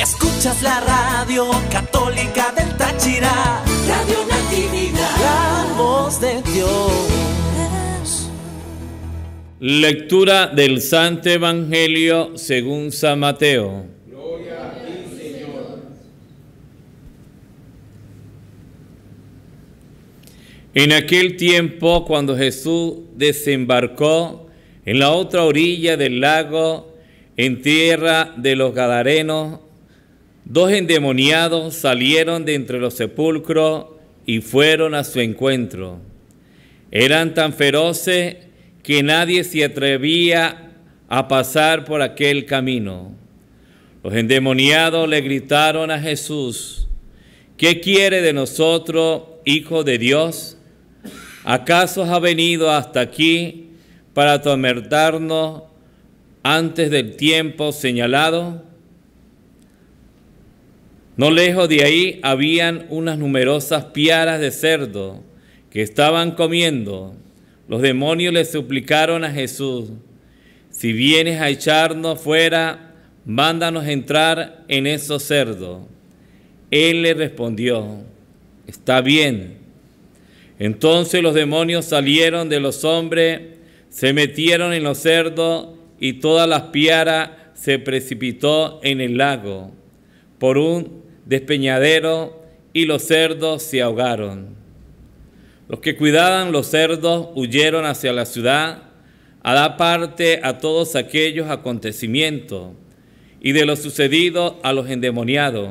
Escuchas la radio católica del Táchira, Radio Natividad, la voz de Dios. Lectura del Santo Evangelio según San Mateo. Gloria Señor. En aquel tiempo, cuando Jesús desembarcó en la otra orilla del lago, en tierra de los Gadarenos, Dos endemoniados salieron de entre los sepulcros y fueron a su encuentro. Eran tan feroces que nadie se atrevía a pasar por aquel camino. Los endemoniados le gritaron a Jesús, ¿qué quiere de nosotros, Hijo de Dios? ¿Acaso ha venido hasta aquí para atormentarnos antes del tiempo señalado? No lejos de ahí habían unas numerosas piaras de cerdo que estaban comiendo. Los demonios le suplicaron a Jesús, si vienes a echarnos fuera, mándanos entrar en esos cerdos. Él le respondió, está bien. Entonces los demonios salieron de los hombres, se metieron en los cerdos y todas las piaras se precipitó en el lago. Por un despeñadero y los cerdos se ahogaron. Los que cuidaban los cerdos huyeron hacia la ciudad a dar parte a todos aquellos acontecimientos y de lo sucedido a los endemoniados.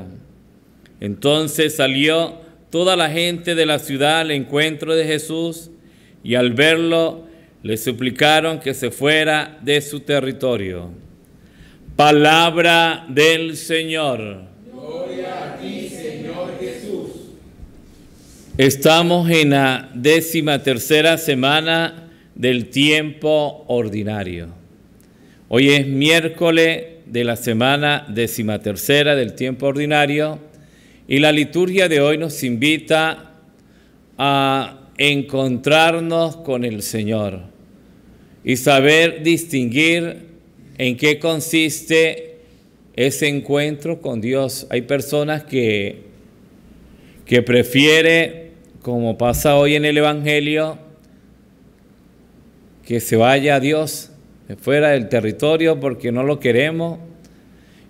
Entonces salió toda la gente de la ciudad al encuentro de Jesús y al verlo le suplicaron que se fuera de su territorio. Palabra del Señor. Estamos en la décima tercera semana del tiempo ordinario. Hoy es miércoles de la semana décima tercera del tiempo ordinario y la liturgia de hoy nos invita a encontrarnos con el Señor y saber distinguir en qué consiste ese encuentro con Dios. Hay personas que, que prefieren como pasa hoy en el Evangelio, que se vaya a Dios fuera del territorio porque no lo queremos.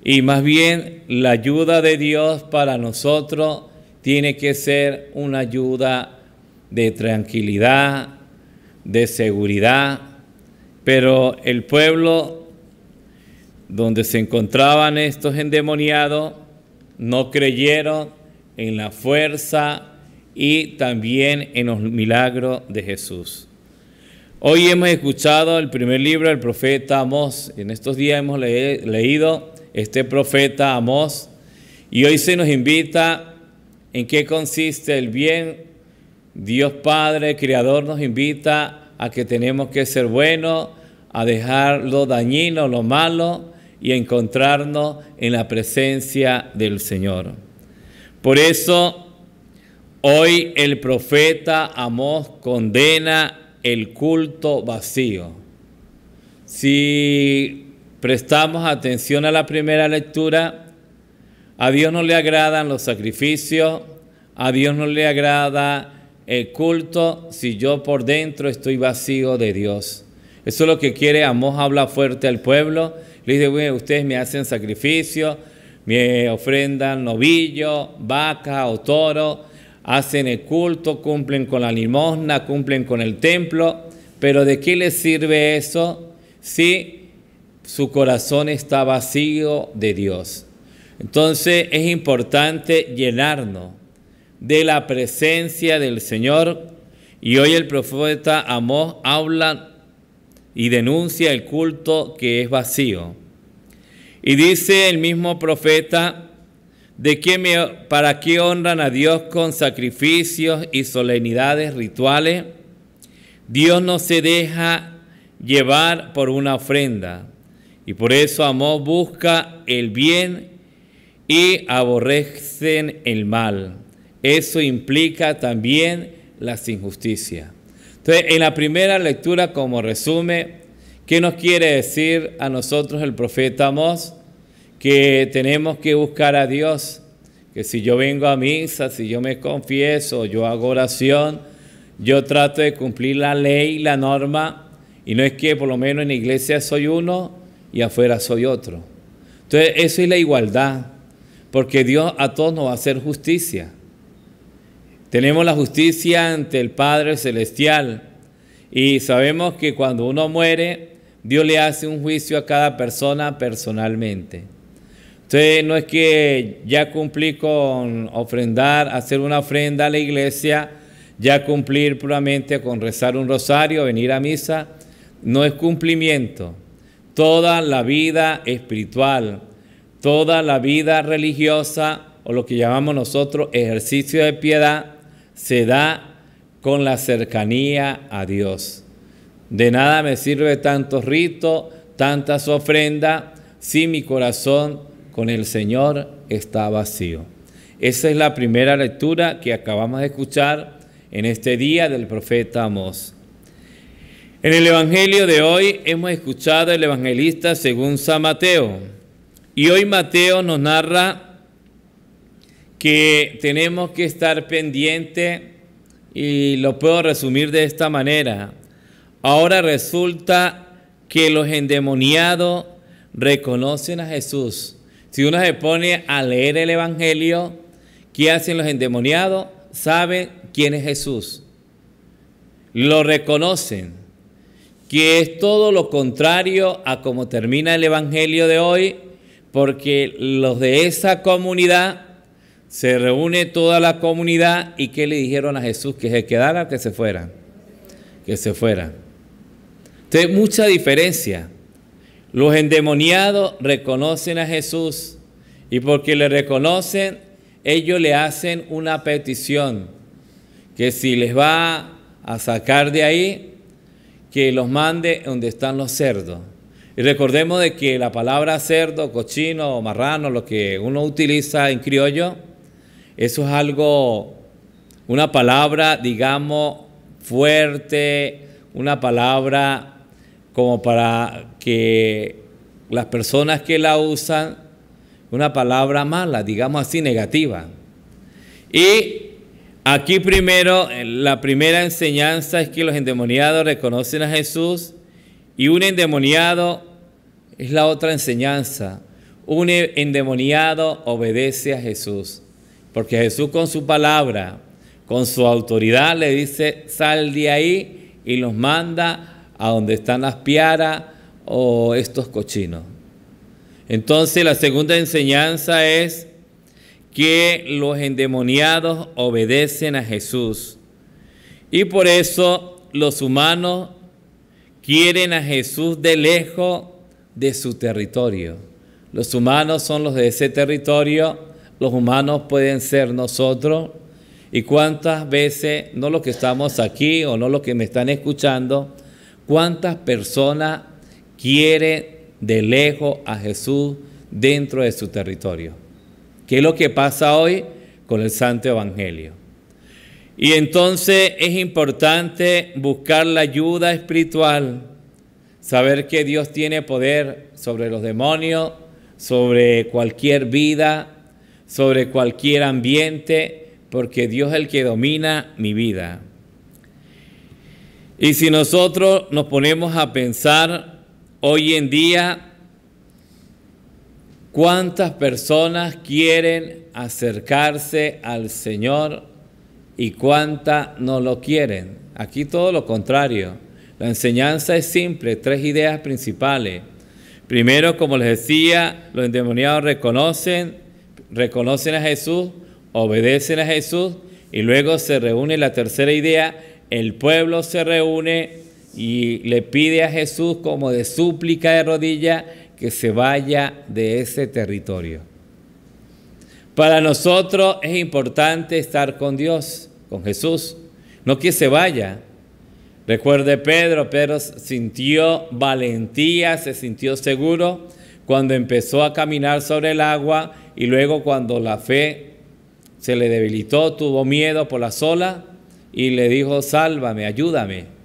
Y más bien la ayuda de Dios para nosotros tiene que ser una ayuda de tranquilidad, de seguridad. Pero el pueblo donde se encontraban estos endemoniados no creyeron en la fuerza y también en los milagros de Jesús. Hoy hemos escuchado el primer libro del profeta Amós. En estos días hemos leído este profeta Amós y hoy se nos invita en qué consiste el bien. Dios Padre, Creador, nos invita a que tenemos que ser buenos, a dejar lo dañino, lo malo y a encontrarnos en la presencia del Señor. Por eso Hoy el profeta Amós condena el culto vacío. Si prestamos atención a la primera lectura, a Dios no le agradan los sacrificios, a Dios no le agrada el culto si yo por dentro estoy vacío de Dios. Eso es lo que quiere Amós, habla fuerte al pueblo. Le dice, bueno, ustedes me hacen sacrificio, me ofrendan novillo, vaca o toro, hacen el culto, cumplen con la limosna, cumplen con el templo, pero ¿de qué les sirve eso si su corazón está vacío de Dios? Entonces es importante llenarnos de la presencia del Señor y hoy el profeta Amós habla y denuncia el culto que es vacío. Y dice el mismo profeta, de para qué honran a Dios con sacrificios y solemnidades rituales. Dios no se deja llevar por una ofrenda y por eso Amós busca el bien y aborrecen el mal. Eso implica también las injusticias. Entonces, en la primera lectura, como resume, ¿qué nos quiere decir a nosotros el profeta Amós? que tenemos que buscar a Dios, que si yo vengo a misa, si yo me confieso, yo hago oración, yo trato de cumplir la ley, la norma, y no es que por lo menos en la iglesia soy uno y afuera soy otro. Entonces, eso es la igualdad, porque Dios a todos nos va a hacer justicia. Tenemos la justicia ante el Padre Celestial y sabemos que cuando uno muere, Dios le hace un juicio a cada persona personalmente. Entonces, no es que ya cumplí con ofrendar, hacer una ofrenda a la iglesia, ya cumplir puramente con rezar un rosario, venir a misa. No es cumplimiento. Toda la vida espiritual, toda la vida religiosa o lo que llamamos nosotros ejercicio de piedad, se da con la cercanía a Dios. De nada me sirve tantos ritos, tantas ofrendas, si mi corazón con el Señor está vacío. Esa es la primera lectura que acabamos de escuchar en este día del profeta Amós. En el Evangelio de hoy hemos escuchado el evangelista según San Mateo. Y hoy Mateo nos narra que tenemos que estar pendiente y lo puedo resumir de esta manera. Ahora resulta que los endemoniados reconocen a Jesús si uno se pone a leer el Evangelio, ¿qué hacen los endemoniados? Saben quién es Jesús. Lo reconocen, que es todo lo contrario a como termina el Evangelio de hoy, porque los de esa comunidad se reúne toda la comunidad y qué le dijeron a Jesús que se quedara, que se fuera, que se fuera. Entonces, mucha diferencia. Los endemoniados reconocen a Jesús y porque le reconocen, ellos le hacen una petición que si les va a sacar de ahí, que los mande donde están los cerdos. Y recordemos de que la palabra cerdo, cochino marrano, lo que uno utiliza en criollo, eso es algo, una palabra, digamos, fuerte, una palabra como para que las personas que la usan, una palabra mala, digamos así, negativa. Y aquí primero, eh, la primera enseñanza es que los endemoniados reconocen a Jesús y un endemoniado es la otra enseñanza. Un e-, endemoniado obedece a Jesús, porque Jesús con su palabra, con su autoridad le dice, sal de ahí y los manda a donde están las piaras, o estos cochinos. Entonces la segunda enseñanza es que los endemoniados obedecen a Jesús. Y por eso los humanos quieren a Jesús de lejos de su territorio. Los humanos son los de ese territorio, los humanos pueden ser nosotros. Y cuántas veces, no los que estamos aquí o no los que me están escuchando, cuántas personas quiere de lejos a Jesús dentro de su territorio. ¿Qué es lo que pasa hoy con el Santo Evangelio? Y entonces es importante buscar la ayuda espiritual, saber que Dios tiene poder sobre los demonios, sobre cualquier vida, sobre cualquier ambiente, porque Dios es el que domina mi vida. Y si nosotros nos ponemos a pensar Hoy en día, ¿cuántas personas quieren acercarse al Señor y cuántas no lo quieren? Aquí todo lo contrario. La enseñanza es simple, tres ideas principales. Primero, como les decía, los endemoniados reconocen, reconocen a Jesús, obedecen a Jesús y luego se reúne la tercera idea, el pueblo se reúne y le pide a Jesús como de súplica de rodilla que se vaya de ese territorio. Para nosotros es importante estar con Dios, con Jesús, no que se vaya. Recuerde Pedro, Pedro sintió valentía, se sintió seguro cuando empezó a caminar sobre el agua y luego cuando la fe se le debilitó, tuvo miedo por la sola y le dijo, sálvame, ayúdame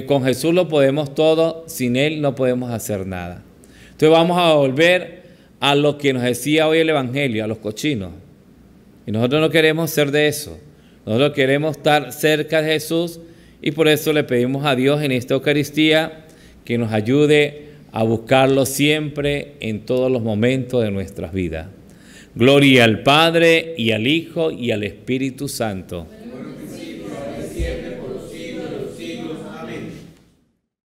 con Jesús lo podemos todo, sin Él no podemos hacer nada. Entonces vamos a volver a lo que nos decía hoy el Evangelio, a los cochinos. Y nosotros no queremos ser de eso. Nosotros queremos estar cerca de Jesús y por eso le pedimos a Dios en esta Eucaristía que nos ayude a buscarlo siempre en todos los momentos de nuestras vidas. Gloria al Padre y al Hijo y al Espíritu Santo.